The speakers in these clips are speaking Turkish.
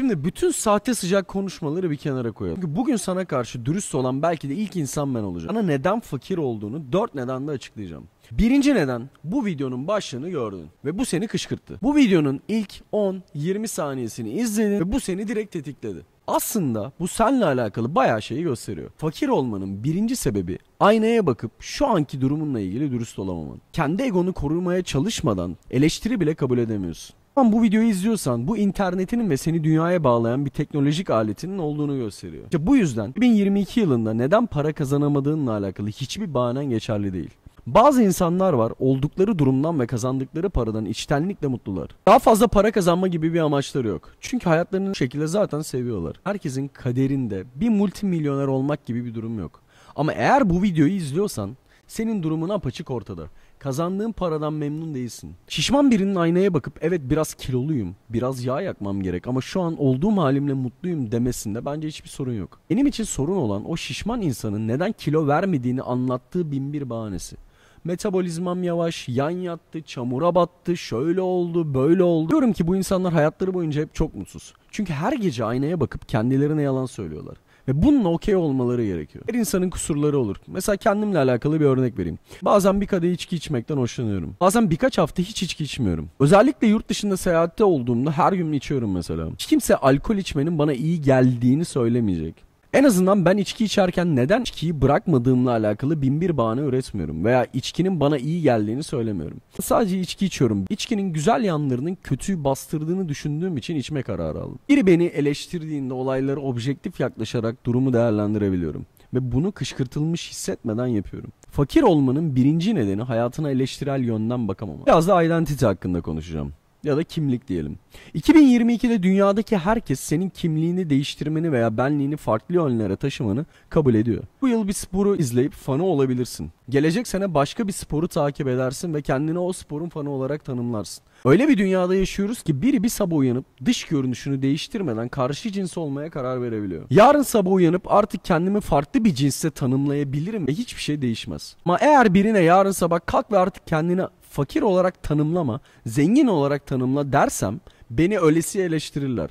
Şimdi bütün sahte sıcak konuşmaları bir kenara koyalım. Çünkü bugün sana karşı dürüst olan belki de ilk insan ben olacağım. Sana neden fakir olduğunu dört nedenle açıklayacağım. Birinci neden bu videonun başlığını gördün ve bu seni kışkırttı. Bu videonun ilk 10-20 saniyesini izledin ve bu seni direkt tetikledi. Aslında bu seninle alakalı bayağı şeyi gösteriyor. Fakir olmanın birinci sebebi aynaya bakıp şu anki durumunla ilgili dürüst olamaman. Kendi egonu korumaya çalışmadan eleştiri bile kabul edemiyorsun. Tam bu videoyu izliyorsan bu internetinin ve seni dünyaya bağlayan bir teknolojik aletinin olduğunu gösteriyor. İşte bu yüzden 2022 yılında neden para kazanamadığınla alakalı hiçbir bahanen geçerli değil. Bazı insanlar var oldukları durumdan ve kazandıkları paradan içtenlikle mutlular. Daha fazla para kazanma gibi bir amaçları yok. Çünkü hayatlarını bu şekilde zaten seviyorlar. Herkesin kaderinde bir multimilyoner olmak gibi bir durum yok. Ama eğer bu videoyu izliyorsan senin durumun apaçık ortada. Kazandığın paradan memnun değilsin. Şişman birinin aynaya bakıp evet biraz kiloluyum, biraz yağ yakmam gerek ama şu an olduğum halimle mutluyum demesinde bence hiçbir sorun yok. Benim için sorun olan o şişman insanın neden kilo vermediğini anlattığı binbir bahanesi metabolizmam yavaş, yan yattı, çamura battı, şöyle oldu, böyle oldu. Diyorum ki bu insanlar hayatları boyunca hep çok mutsuz. Çünkü her gece aynaya bakıp kendilerine yalan söylüyorlar. Ve bununla okey olmaları gerekiyor. Her insanın kusurları olur. Mesela kendimle alakalı bir örnek vereyim. Bazen bir kadeh içki içmekten hoşlanıyorum. Bazen birkaç hafta hiç içki içmiyorum. Özellikle yurt dışında seyahatte olduğumda her gün içiyorum mesela. Hiç kimse alkol içmenin bana iyi geldiğini söylemeyecek. En azından ben içki içerken neden içkiyi bırakmadığımla alakalı bin bir bahane üretmiyorum veya içkinin bana iyi geldiğini söylemiyorum. Sadece içki içiyorum. İçkinin güzel yanlarının kötüyü bastırdığını düşündüğüm için içme kararı aldım. Biri beni eleştirdiğinde olaylara objektif yaklaşarak durumu değerlendirebiliyorum ve bunu kışkırtılmış hissetmeden yapıyorum. Fakir olmanın birinci nedeni hayatına eleştirel yönden bakamama. Biraz da identity hakkında konuşacağım ya da kimlik diyelim. 2022'de dünyadaki herkes senin kimliğini değiştirmeni veya benliğini farklı yönlere taşımanı kabul ediyor. Bu yıl bir sporu izleyip fanı olabilirsin. Gelecek sene başka bir sporu takip edersin ve kendini o sporun fanı olarak tanımlarsın. Öyle bir dünyada yaşıyoruz ki biri bir sabah uyanıp dış görünüşünü değiştirmeden karşı cins olmaya karar verebiliyor. Yarın sabah uyanıp artık kendimi farklı bir cinste tanımlayabilirim ve hiçbir şey değişmez. Ama eğer birine yarın sabah kalk ve artık kendini fakir olarak tanımlama, zengin olarak tanımla dersem beni ölesi eleştirirler.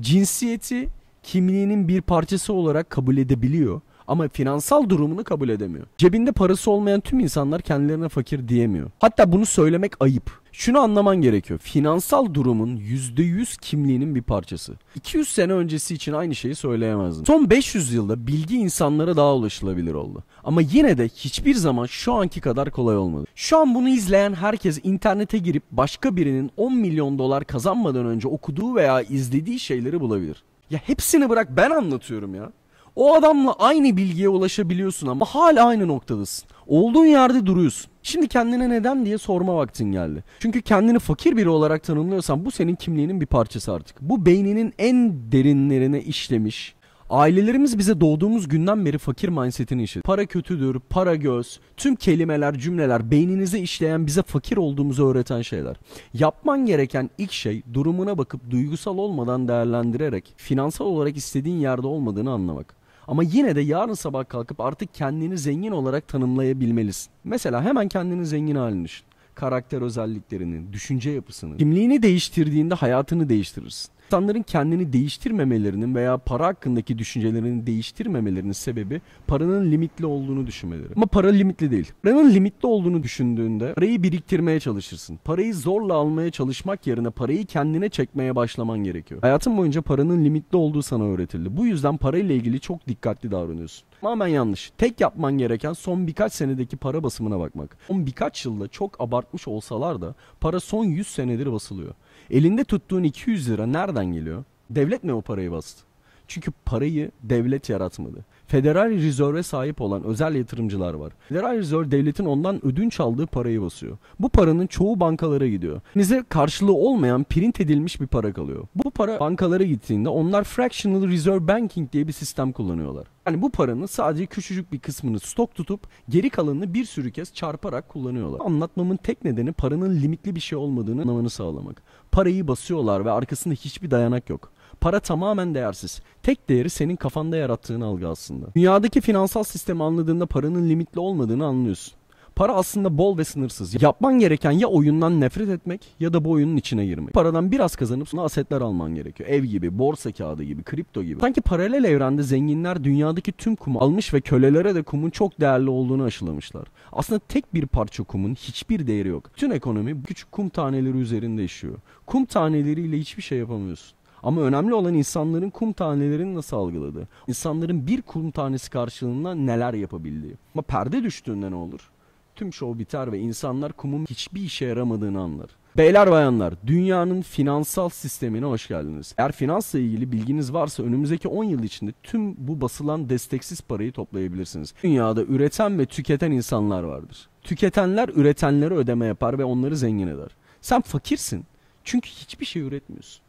Cinsiyeti kimliğinin bir parçası olarak kabul edebiliyor ama finansal durumunu kabul edemiyor. Cebinde parası olmayan tüm insanlar kendilerine fakir diyemiyor. Hatta bunu söylemek ayıp. Şunu anlaman gerekiyor. Finansal durumun %100 kimliğinin bir parçası. 200 sene öncesi için aynı şeyi söyleyemezdin. Son 500 yılda bilgi insanlara daha ulaşılabilir oldu. Ama yine de hiçbir zaman şu anki kadar kolay olmadı. Şu an bunu izleyen herkes internete girip başka birinin 10 milyon dolar kazanmadan önce okuduğu veya izlediği şeyleri bulabilir. Ya hepsini bırak ben anlatıyorum ya. O adamla aynı bilgiye ulaşabiliyorsun ama hala aynı noktadasın. Olduğun yerde duruyorsun. Şimdi kendine neden diye sorma vaktin geldi. Çünkü kendini fakir biri olarak tanımlıyorsan bu senin kimliğinin bir parçası artık. Bu beyninin en derinlerine işlemiş Ailelerimiz bize doğduğumuz günden beri fakir mindsetini işledi. Para kötüdür, para göz, tüm kelimeler, cümleler beyninize işleyen bize fakir olduğumuzu öğreten şeyler. Yapman gereken ilk şey durumuna bakıp duygusal olmadan değerlendirerek finansal olarak istediğin yerde olmadığını anlamak. Ama yine de yarın sabah kalkıp artık kendini zengin olarak tanımlayabilmelisin. Mesela hemen kendini zengin halini düşün. Karakter özelliklerini, düşünce yapısını, kimliğini değiştirdiğinde hayatını değiştirirsin. İnsanların kendini değiştirmemelerinin veya para hakkındaki düşüncelerini değiştirmemelerinin sebebi paranın limitli olduğunu düşünmeleri. Ama para limitli değil. Paranın limitli olduğunu düşündüğünde parayı biriktirmeye çalışırsın. Parayı zorla almaya çalışmak yerine parayı kendine çekmeye başlaman gerekiyor. Hayatın boyunca paranın limitli olduğu sana öğretildi. Bu yüzden parayla ilgili çok dikkatli davranıyorsun. Tamamen yanlış. Tek yapman gereken son birkaç senedeki para basımına bakmak. Son birkaç yılda çok abartmış olsalar da para son 100 senedir basılıyor. Elinde tuttuğun 200 lira nereden geliyor? Devlet mi o parayı bastı? Çünkü parayı devlet yaratmadı federal rezerve sahip olan özel yatırımcılar var. Federal Reserve devletin ondan ödünç aldığı parayı basıyor. Bu paranın çoğu bankalara gidiyor. Bize karşılığı olmayan print edilmiş bir para kalıyor. Bu para bankalara gittiğinde onlar fractional reserve banking diye bir sistem kullanıyorlar. Yani bu paranın sadece küçücük bir kısmını stok tutup geri kalanını bir sürü kez çarparak kullanıyorlar. Anlatmamın tek nedeni paranın limitli bir şey olmadığını anlamanı sağlamak. Parayı basıyorlar ve arkasında hiçbir dayanak yok. Para tamamen değersiz. Tek değeri senin kafanda yarattığın algı aslında. Dünyadaki finansal sistemi anladığında paranın limitli olmadığını anlıyorsun. Para aslında bol ve sınırsız. Yapman gereken ya oyundan nefret etmek ya da bu oyunun içine girmek. Paradan biraz kazanıp sonra asetler alman gerekiyor. Ev gibi, borsa kağıdı gibi, kripto gibi. Sanki paralel evrende zenginler dünyadaki tüm kumu almış ve kölelere de kumun çok değerli olduğunu aşılamışlar. Aslında tek bir parça kumun hiçbir değeri yok. Tüm ekonomi küçük kum taneleri üzerinde işiyor. Kum taneleriyle hiçbir şey yapamıyorsun. Ama önemli olan insanların kum tanelerini nasıl algıladığı. İnsanların bir kum tanesi karşılığında neler yapabildiği. Ama perde düştüğünde ne olur? Tüm şov biter ve insanlar kumun hiçbir işe yaramadığını anlar. Beyler bayanlar dünyanın finansal sistemine hoş geldiniz. Eğer finansla ilgili bilginiz varsa önümüzdeki 10 yıl içinde tüm bu basılan desteksiz parayı toplayabilirsiniz. Dünyada üreten ve tüketen insanlar vardır. Tüketenler üretenlere ödeme yapar ve onları zengin eder. Sen fakirsin çünkü hiçbir şey üretmiyorsun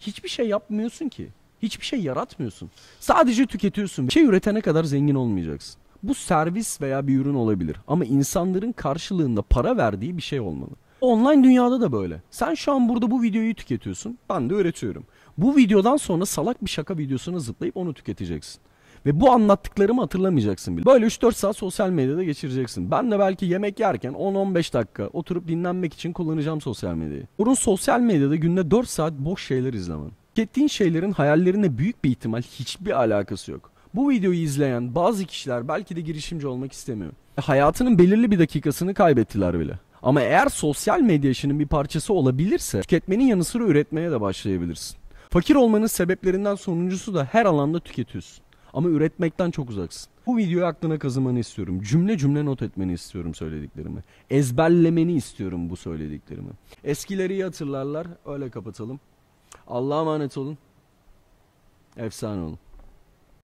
hiçbir şey yapmıyorsun ki. Hiçbir şey yaratmıyorsun. Sadece tüketiyorsun. Bir şey üretene kadar zengin olmayacaksın. Bu servis veya bir ürün olabilir ama insanların karşılığında para verdiği bir şey olmalı. Online dünyada da böyle. Sen şu an burada bu videoyu tüketiyorsun. Ben de üretiyorum. Bu videodan sonra salak bir şaka videosuna zıplayıp onu tüketeceksin. Ve bu anlattıklarımı hatırlamayacaksın bile. Böyle 3-4 saat sosyal medyada geçireceksin. Ben de belki yemek yerken 10-15 dakika oturup dinlenmek için kullanacağım sosyal medyayı. Bunun sosyal medyada günde 4 saat boş şeyler izlemen. Tükettiğin şeylerin hayallerine büyük bir ihtimal hiçbir alakası yok. Bu videoyu izleyen bazı kişiler belki de girişimci olmak istemiyor. E, hayatının belirli bir dakikasını kaybettiler bile. Ama eğer sosyal medya işinin bir parçası olabilirse tüketmenin yanı sıra üretmeye de başlayabilirsin. Fakir olmanın sebeplerinden sonuncusu da her alanda tüketiyorsun. Ama üretmekten çok uzaksın. Bu videoyu aklına kazımanı istiyorum. Cümle cümle not etmeni istiyorum söylediklerimi. Ezberlemeni istiyorum bu söylediklerimi. Eskileri iyi hatırlarlar. Öyle kapatalım. Allah'a emanet olun. Efsane olun.